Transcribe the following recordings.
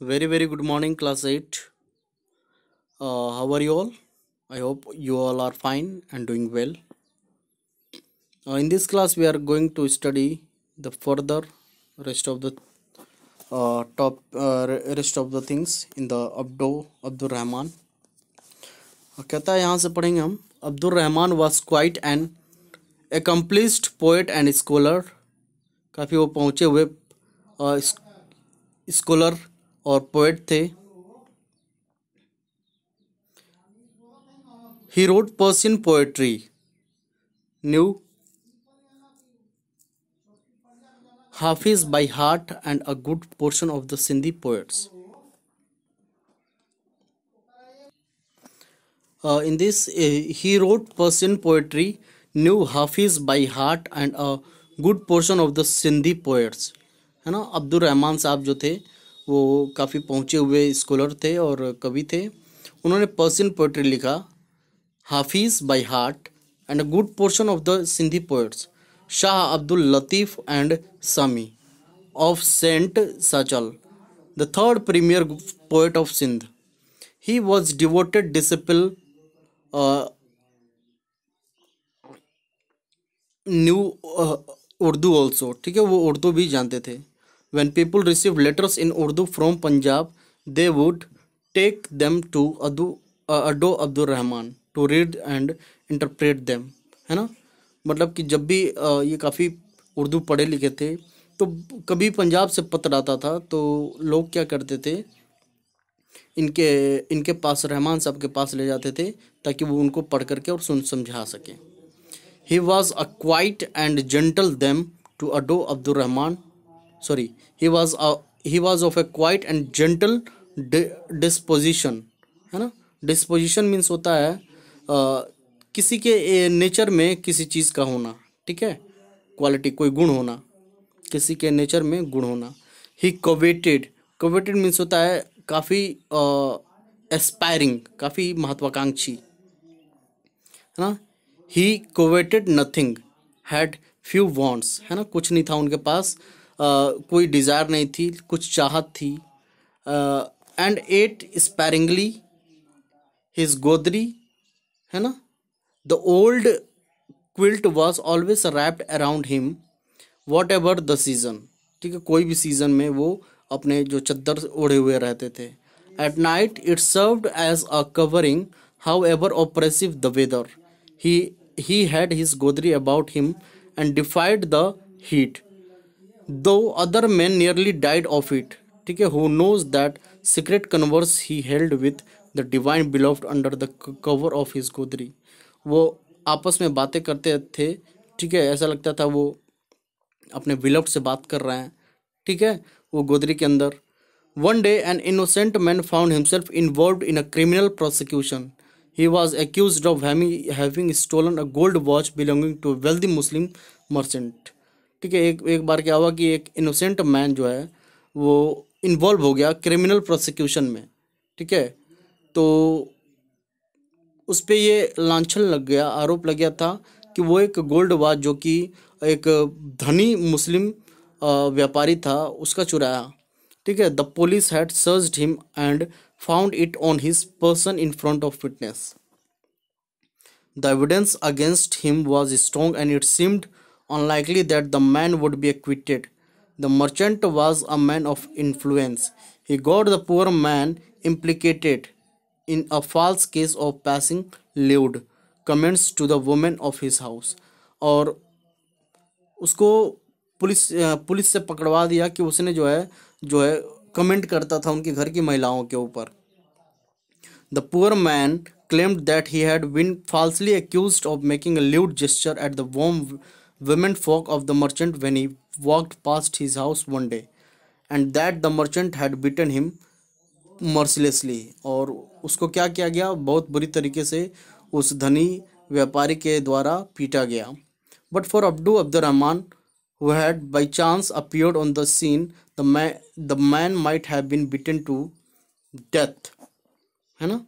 very very good morning class 8 uh, how are you all i hope you all are fine and doing well uh, in this class we are going to study the further rest of the uh, top uh, rest of the things in the abdo abdul rahman कहता है यहाँ से पढ़ेंगे हम Abdul Rahman was quiet and accomplished poet scholar काफ़ी वो पहुँचे हुए स्कॉलर और पोएट थे he wrote Persian poetry knew Hafiz by heart and a good portion of the Sindhi poets in this he wrote Persian poetry knew Hafiz by heart and a good portion of the Sindhi poets है ना अब्दुलरहमान साहब जो थे वो काफ़ी पहुँचे हुए scholar थे और कवि थे उन्होंने पर्सियन पोइट्री लिखा Hafiz by heart and a good portion of the Sindhi poets Shah Abdul Latif and Sami of saint Sachal the third premier poet of Sindh he was devoted disciple knew Urdu also ठीक है वो उर्दू भी जानते थे when people received letters in Urdu from Punjab, they would take them to Adu, uh, Ado Abdul Rahman to read and interpret them. है ना मतलब कि जब भी uh, ये काफ़ी उर्दू पढ़े लिखे थे तो कभी पंजाब से पत्र आता था तो लोग क्या करते थे इनके इनके पास रहमान साहब के पास ले जाते थे ताकि वो उनको पढ़ करके और सुन समझा सकें he was a quiet and gentle them to Ado Abdul Rahman sorry he was a he was of a quiet and gentle disposition है ना डिस्पोजिशन मीन्स होता है आ, किसी के नेचर में किसी चीज़ का होना ठीक है क्वालिटी कोई गुण होना किसी के नेचर में गुण होना ही कोवेटेड कोवेटेड मीन्स होता है काफ़ी एस्पायरिंग काफ़ी महत्वाकांक्षी है ना he coveted nothing had few wants है ना कुछ नहीं था उनके पास कोई डिज़ायर नहीं थी कुछ चाहत थी एंड एट स्पैरिंगली हिज गोदरी है ना the old quilt was always wrapped around him whatever the season ठीक है कोई भी सीज़न में वो अपने जो चद्दर ओढ़े हुए रहते थे at night it served as a covering however oppressive the weather he had his गोदरी about him and defied the heat though other man nearly died of it ठीक है who knows that secret converse he held with the divine beloved under the cover of his गोदरी वो आपस में बातें करते थे ठीक है ऐसा लगता था वो अपने बिलोव्ड से बात कर रहे हैं ठीक है वो गोदरी के अंदर one day an innocent man found himself involve in a criminal prosecution he was accuse of having stolen a gold watch belonging to wealthy Muslim merchant ठीक है एक एक बार क्या हुआ कि एक इनोसेंट मैन जो है वो इन्वॉल्व हो गया क्रिमिनल प्रोसिक्यूशन में ठीक है तो उस पर ये लाछन लग गया आरोप लग गया था कि वो एक गोल्ड वॉच जो कि एक धनी मुस्लिम व्यापारी था उसका चुराया ठीक है the police had search him and found it on his person in front of witness the evidence against him was strong and it seemed unlikely that the man would be acquitted. The merchant was a man of influence. He got the poor man implicated in a false case of passing lewd comments to the woman of his house. और उसको police police से पकड़वा दिया कि उसने जो है जो है कमेंट करता था उनके घर की महिलाओं के ऊपर the poor man claimed that he had been falsely accused of making a lewd gesture at the warm women folk of the merchant when he walked past his house one day and that the merchant had beaten him mercilessly और उसको क्या किया गया बहुत बुरी तरीके से उस धनी व्यापारी के द्वारा पीटा गया but for Abdu Abdul Rahman who had by chance appeared on the scene the man the man might have been beaten to death है ना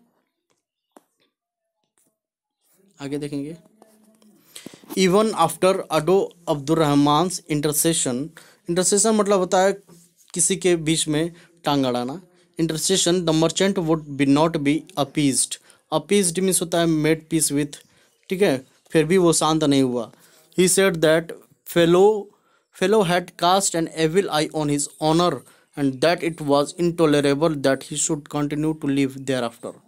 आगे देखेंगे even after Ado Abdul Rahman intercession intercession मतलब होता है किसी के बीच में टांग अड़ाना intercession the merchant would be not be appease appease means होता है मेड पीस विथ ठीक है फिर भी वो शांत नहीं हुआ he said that fellow fellow had cast and evil eye on his honour and that it was intolerable that he should continue to live there after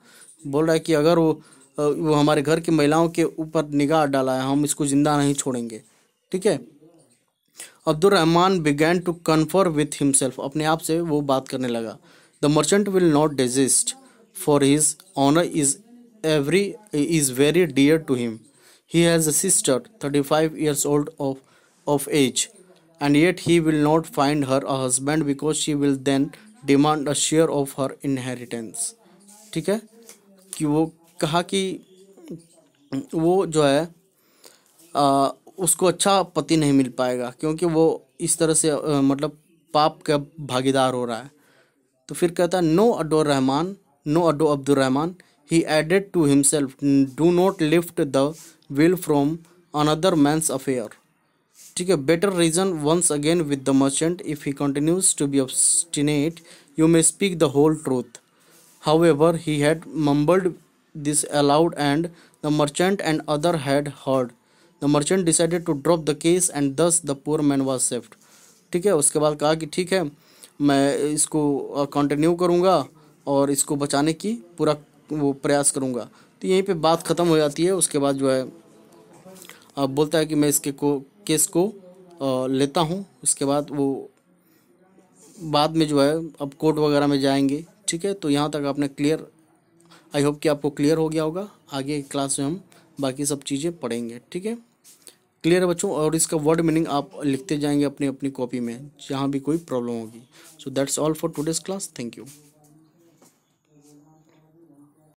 बोल रहा है कि अगर वो वो हमारे घर की महिलाओं के ऊपर निगाह डाला है हम इसको ज़िंदा नहीं छोड़ेंगे ठीक है Abdul Rahman began to confer with himself अपने आप से वो बात करने लगा the merchant will not desist for his honour is every is very dear to him he has a sister thirty five years old of of age and yet he will not find her a husband because she will then demand a share of her inheritance ठीक है कि वो कहा कि वो जो है आ, उसको अच्छा पति नहीं मिल पाएगा क्योंकि वो इस तरह से आ, मतलब पाप का भागीदार हो रहा है तो फिर कहता है no ado Rahman no ado Abdul Rahman he added to himself do not lift the veil from another man's affair ठीक है better reason once again with the merchant if he continues to be obstinate you may speak the whole truth however he had mumbled this aloud and the merchant and other had heard the merchant decided to drop the case and thus the poor man was saved ठीक है उसके बाद कहा कि ठीक है मैं इसको कंटिन्यू करूँगा और इसको बचाने की पूरा वो प्रयास करूँगा तो यहीं पे बात ख़त्म हो जाती है उसके बाद जो है अब बोलता है कि मैं इसके को केस को आ, लेता हूँ उसके बाद वो बाद में जो है अब कोर्ट वगैरह में जाएंगे ठीक है तो यहाँ तक आपने क्लियर आई होप कि आपको क्लियर हो गया होगा आगे क्लास में हम बाकी सब चीज़ें पढ़ेंगे ठीक है क्लियर है बच्चों और इसका वर्ड मीनिंग आप लिखते जाएंगे अपनी अपनी कॉपी में जहाँ भी कोई प्रॉब्लम होगी so that's all for today's class thank you